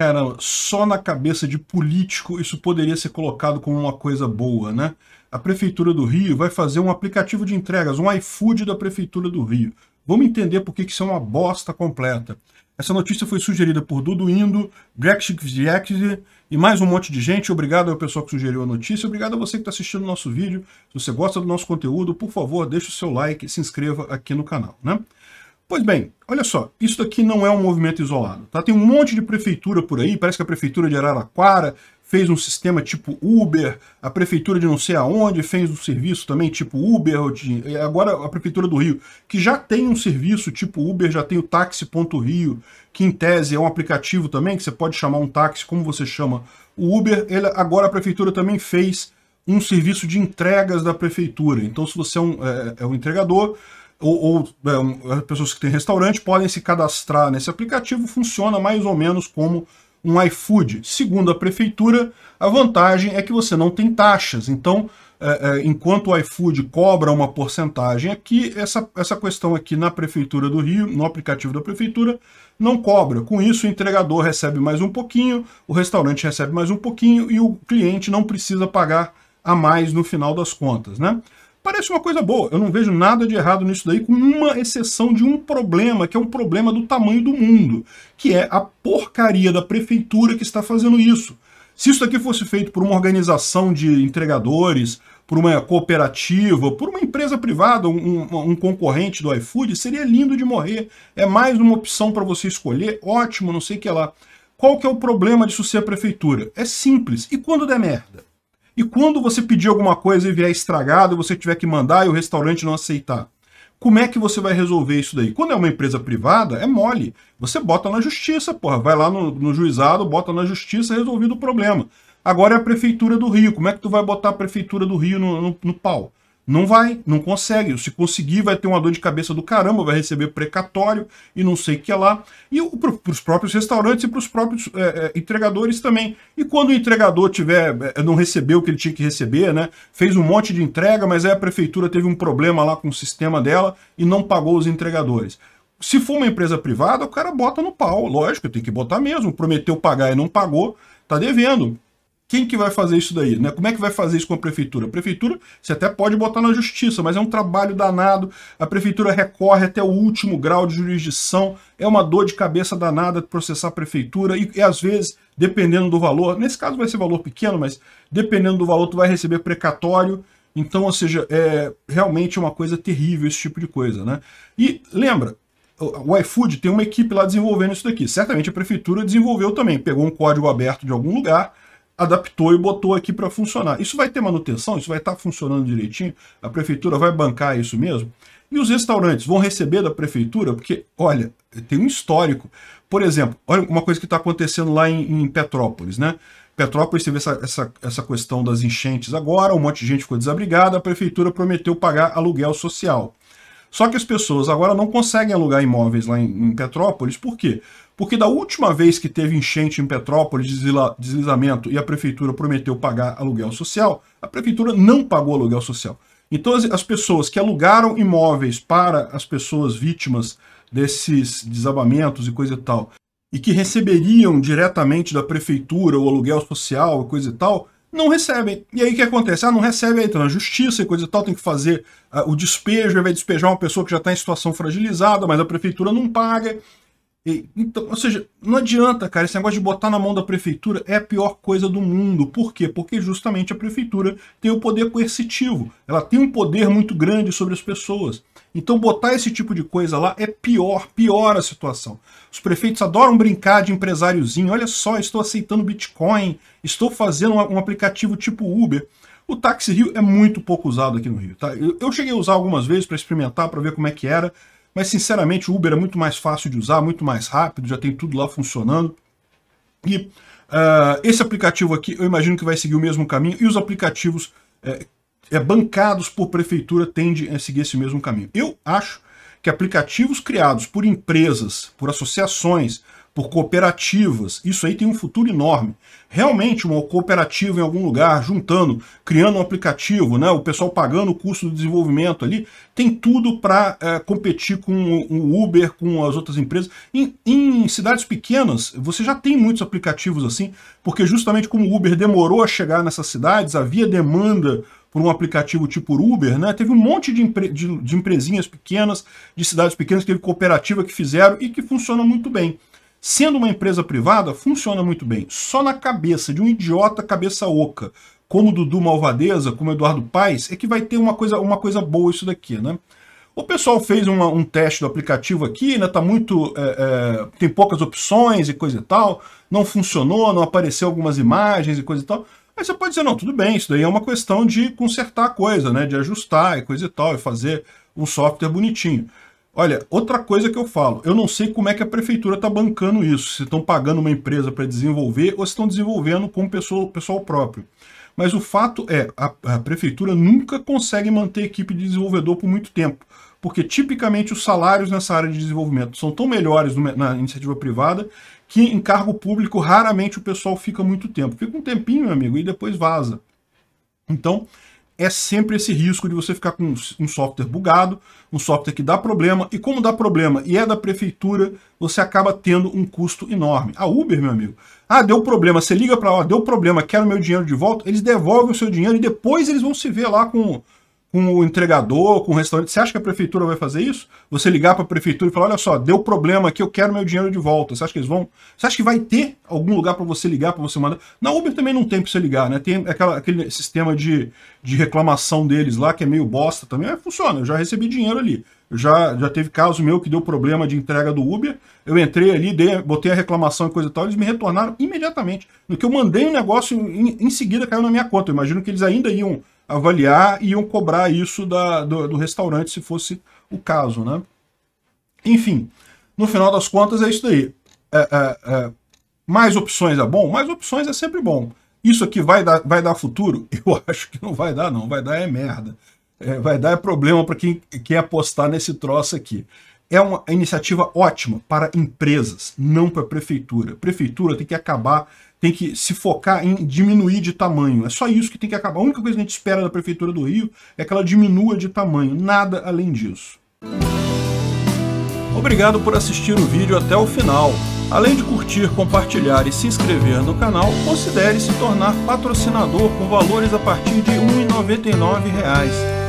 Caramba, só na cabeça de político isso poderia ser colocado como uma coisa boa, né? A Prefeitura do Rio vai fazer um aplicativo de entregas, um iFood da Prefeitura do Rio. Vamos entender por que isso é uma bosta completa. Essa notícia foi sugerida por Dudu Indo, Grexix e mais um monte de gente. Obrigado ao pessoal que sugeriu a notícia. Obrigado a você que está assistindo o nosso vídeo. Se você gosta do nosso conteúdo, por favor, deixe o seu like e se inscreva aqui no canal. Né? Pois bem, olha só, isso aqui não é um movimento isolado. Tá? Tem um monte de prefeitura por aí, parece que a prefeitura de Araraquara fez um sistema tipo Uber, a prefeitura de não sei aonde fez um serviço também tipo Uber, agora a prefeitura do Rio, que já tem um serviço tipo Uber, já tem o táxi.rio, que em tese é um aplicativo também, que você pode chamar um táxi, como você chama o Uber, ele, agora a prefeitura também fez um serviço de entregas da prefeitura. Então se você é um, é, é um entregador, ou, ou é, um, pessoas que têm restaurante podem se cadastrar nesse aplicativo, funciona mais ou menos como um iFood. Segundo a prefeitura, a vantagem é que você não tem taxas. Então, é, é, enquanto o iFood cobra uma porcentagem aqui, essa, essa questão aqui na Prefeitura do Rio, no aplicativo da Prefeitura, não cobra. Com isso, o entregador recebe mais um pouquinho, o restaurante recebe mais um pouquinho e o cliente não precisa pagar a mais no final das contas, né? parece uma coisa boa. Eu não vejo nada de errado nisso daí, com uma exceção de um problema, que é um problema do tamanho do mundo, que é a porcaria da prefeitura que está fazendo isso. Se isso aqui fosse feito por uma organização de entregadores, por uma cooperativa, por uma empresa privada, um, um, concorrente do iFood, seria lindo de morrer. É mais uma opção para você escolher, ótimo, não sei o que lá. Qual que é o problema disso ser a prefeitura? É simples. E quando der merda? E quando você pedir alguma coisa e vier estragado, você tiver que mandar e o restaurante não aceitar? Como é que você vai resolver isso daí? Quando é uma empresa privada, é mole. Você bota na justiça, porra. Vai lá no, no juizado, bota na justiça, resolvido o problema. Agora é a prefeitura do Rio. Como é que tu vai botar a prefeitura do Rio no, no, no pau? Não vai, não consegue. Se conseguir, vai ter uma dor de cabeça do caramba, vai receber precatório e não sei o que lá. E para os próprios restaurantes e para os próprios é, é, entregadores também. E quando o entregador tiver, é, não recebeu o que ele tinha que receber, né? Fez um monte de entrega, mas aí a prefeitura teve um problema lá com o sistema dela e não pagou os entregadores. Se for uma empresa privada, o cara bota no pau. Lógico, tem que botar mesmo. Prometeu pagar e não pagou, tá devendo. Quem que vai fazer isso daí? Né? Como é que vai fazer isso com a prefeitura? A prefeitura, você até pode botar na justiça, mas é um trabalho danado. A prefeitura recorre até o último grau de jurisdição. É uma dor de cabeça danada processar a prefeitura. E, e às vezes, dependendo do valor, nesse caso vai ser valor pequeno, mas dependendo do valor, tu vai receber precatório. Então, ou seja, é realmente uma coisa terrível esse tipo de coisa. Né? E lembra, o iFood tem uma equipe lá desenvolvendo isso daqui. Certamente a prefeitura desenvolveu também, pegou um código aberto de algum lugar, adaptou e botou aqui para funcionar. Isso vai ter manutenção? Isso vai estar tá funcionando direitinho? A prefeitura vai bancar isso mesmo? E os restaurantes vão receber da prefeitura? Porque, olha, tem um histórico. Por exemplo, olha uma coisa que está acontecendo lá em, em, Petrópolis, né? Petrópolis teve essa, essa, essa questão das enchentes agora, um monte de gente ficou desabrigada, a prefeitura prometeu pagar aluguel social. Só que as pessoas agora não conseguem alugar imóveis lá em, em Petrópolis, por quê? Porque da última vez que teve enchente em Petrópolis, deslizamento, e a prefeitura prometeu pagar aluguel social, a prefeitura não pagou aluguel social. Então as pessoas que alugaram imóveis para as pessoas vítimas desses desabamentos e coisa e tal, e que receberiam diretamente da prefeitura o aluguel social e coisa e tal, não recebem. E aí o que acontece? Ah, não recebe, aí a justiça e coisa e tal, tem que fazer ah, o despejo, vai despejar uma pessoa que já está em situação fragilizada, mas a prefeitura não paga. E, então, ou seja, não adianta, cara, esse negócio de botar na mão da prefeitura é a pior coisa do mundo. Por quê? Porque justamente a prefeitura tem o poder coercitivo, ela tem um poder muito grande sobre as pessoas. Então botar esse tipo de coisa lá é pior, piora a situação. Os prefeitos adoram brincar de empresáriozinho, olha só, estou aceitando Bitcoin, estou fazendo um aplicativo tipo Uber. O táxi Rio é muito pouco usado aqui no Rio, tá? Eu cheguei a usar algumas vezes para experimentar, para ver como é que era, mas sinceramente o Uber é muito mais fácil de usar, muito mais rápido, já tem tudo lá funcionando. E uh, esse aplicativo aqui eu imagino que vai seguir o mesmo caminho e os aplicativos é, é, bancados por prefeitura tendem a seguir esse mesmo caminho. Eu acho que aplicativos criados por empresas, por associações, por cooperativas. Isso aí tem um futuro enorme. Realmente, uma cooperativa em algum lugar, juntando, criando um aplicativo, né? o pessoal pagando o custo do desenvolvimento ali, tem tudo para é, eh, competir com o Uber, com as outras empresas. Em, em cidades pequenas, você já tem muitos aplicativos assim, porque justamente como o Uber demorou a chegar nessas cidades, havia demanda por um aplicativo tipo Uber, né? Teve um monte de, empre de, de empresinhas pequenas, de cidades pequenas, teve cooperativa que fizeram e que funciona muito bem. Sendo uma empresa privada, funciona muito bem. Só na cabeça de um idiota cabeça oca, como Dudu Malvadeza, como Eduardo Paes, é que vai ter uma coisa, uma coisa boa isso daqui, né? O pessoal fez uma, um teste do aplicativo aqui, né? Tá muito. É, é, tem poucas opções e coisa e tal. Não funcionou, não apareceu algumas imagens e coisa e tal. Aí você pode dizer, não, tudo bem, isso daí é uma questão de consertar a coisa, né? De ajustar e coisa e tal, e fazer um software bonitinho. Olha, outra coisa que eu falo, eu não sei como é que a prefeitura está bancando isso, se estão pagando uma empresa para desenvolver ou se estão desenvolvendo com o pessoal, próprio. Mas o fato é, a, a prefeitura nunca consegue manter equipe de desenvolvedor por muito tempo, porque tipicamente os salários nessa área de desenvolvimento são tão melhores na iniciativa privada que em cargo público raramente o pessoal fica muito tempo. Fica um tempinho, meu amigo, e depois vaza. Então, é sempre esse risco de você ficar com um software bugado, um software que dá problema, e como dá problema e é da prefeitura, você acaba tendo um custo enorme. A Uber, meu amigo, ah, deu problema, você liga para lá, deu problema, quero meu dinheiro de volta, eles devolvem o seu dinheiro e depois eles vão se ver lá com com o entregador, com o restaurante. Você acha que a prefeitura vai fazer isso? Você ligar para a prefeitura e falar: olha só, deu problema aqui, eu quero meu dinheiro de volta. Você acha que eles vão? Você acha que vai ter algum lugar para você ligar, para você mandar? Na Uber também não tem para você ligar, né? Tem aquela, aquele sistema de, de reclamação deles lá, que é meio bosta também. Mas funciona, eu já recebi dinheiro ali. Eu já, já teve caso meu que deu problema de entrega do Uber. Eu entrei ali, dei, botei a reclamação e coisa e tal, eles me retornaram imediatamente. No que eu mandei o negócio, em, em seguida caiu na minha conta. Eu imagino que eles ainda iam avaliar e iam cobrar isso da, do, do restaurante se fosse o caso, né? Enfim, no final das contas é isso daí. É, é, é, mais opções é bom? Mais opções é sempre bom. Isso aqui vai dar, vai dar futuro? Eu acho que não vai dar, não. Vai dar é merda. É, vai dar é problema para quem quer apostar nesse troço aqui. É uma iniciativa ótima para empresas, não para prefeitura. Prefeitura tem que acabar tem que se focar em diminuir de tamanho. É só isso que tem que acabar. A única coisa que a gente espera da Prefeitura do Rio é que ela diminua de tamanho, nada além disso. Obrigado por assistir o vídeo até o final. Além de curtir, compartilhar e se inscrever no canal, considere se tornar patrocinador com valores a partir de R$ 1,99